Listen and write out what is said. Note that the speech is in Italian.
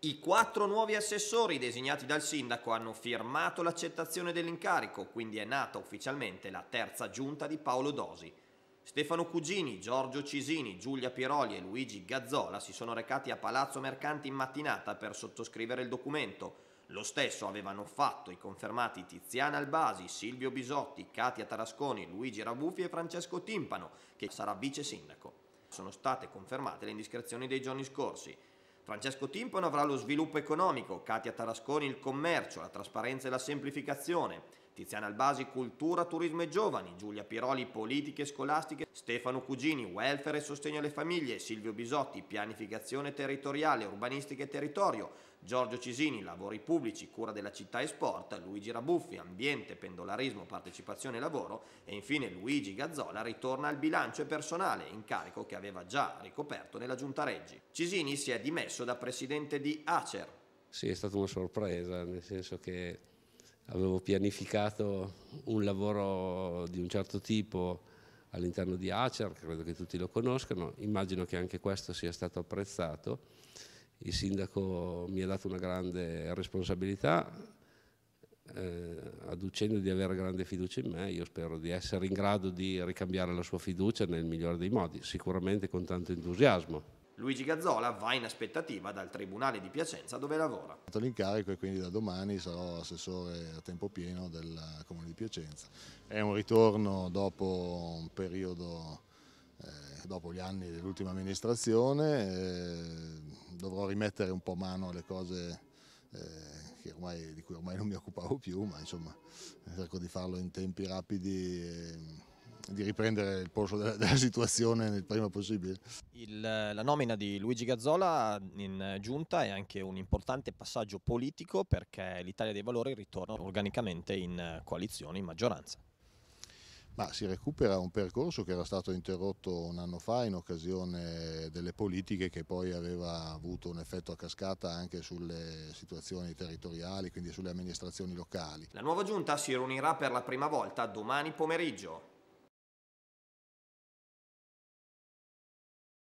I quattro nuovi assessori designati dal sindaco hanno firmato l'accettazione dell'incarico, quindi è nata ufficialmente la terza giunta di Paolo Dosi. Stefano Cugini, Giorgio Cisini, Giulia Piroli e Luigi Gazzola si sono recati a Palazzo Mercanti in mattinata per sottoscrivere il documento. Lo stesso avevano fatto i confermati Tiziana Albasi, Silvio Bisotti, Katia Tarasconi, Luigi Ravuffi e Francesco Timpano, che sarà vice sindaco. Sono state confermate le indiscrezioni dei giorni scorsi. Francesco Timpano avrà lo sviluppo economico, Katia Tarasconi il commercio, la trasparenza e la semplificazione, Tiziana Albasi cultura, turismo e giovani, Giulia Piroli politiche e scolastiche, Stefano Cugini welfare e sostegno alle famiglie, Silvio Bisotti pianificazione territoriale, urbanistica e territorio, Giorgio Cisini, lavori pubblici, cura della città e sport, Luigi Rabuffi, ambiente, pendolarismo, partecipazione e lavoro e infine Luigi Gazzola ritorna al bilancio e personale, incarico che aveva già ricoperto nella Giunta Reggi. Cisini si è dimesso da presidente di Acer. Sì, è stata una sorpresa, nel senso che avevo pianificato un lavoro di un certo tipo all'interno di Acer, credo che tutti lo conoscano, immagino che anche questo sia stato apprezzato il sindaco mi ha dato una grande responsabilità, eh, adducendo di avere grande fiducia in me, io spero di essere in grado di ricambiare la sua fiducia nel migliore dei modi, sicuramente con tanto entusiasmo. Luigi Gazzola va in aspettativa dal Tribunale di Piacenza dove lavora. Ho fatto l'incarico e quindi da domani sarò assessore a tempo pieno del Comune di Piacenza. È un ritorno dopo un periodo, eh, dopo gli anni dell'ultima amministrazione, eh, dovrò rimettere un po' mano alle cose eh, ormai, di cui ormai non mi occupavo più, ma insomma cerco di farlo in tempi rapidi e mm, di riprendere il polso della, della situazione il prima possibile. Il, la nomina di Luigi Gazzola in giunta è anche un importante passaggio politico perché l'Italia dei Valori ritorna organicamente in coalizione, in maggioranza. Ma si recupera un percorso che era stato interrotto un anno fa in occasione delle politiche che poi aveva avuto un effetto a cascata anche sulle situazioni territoriali, quindi sulle amministrazioni locali. La nuova giunta si riunirà per la prima volta domani pomeriggio.